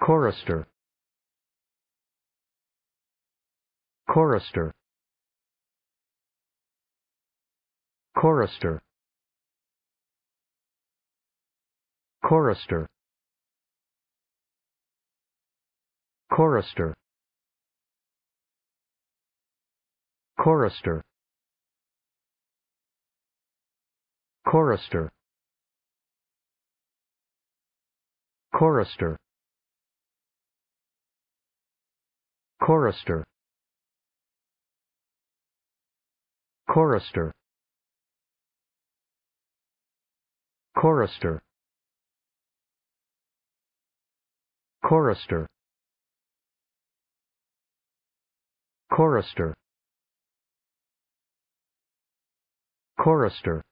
Chorister. Chorister. Chorister. Chorister. Chorister. Chorister. Chorister. Chorister. Chorister Chorister Chorister Chorister Chorister Chorister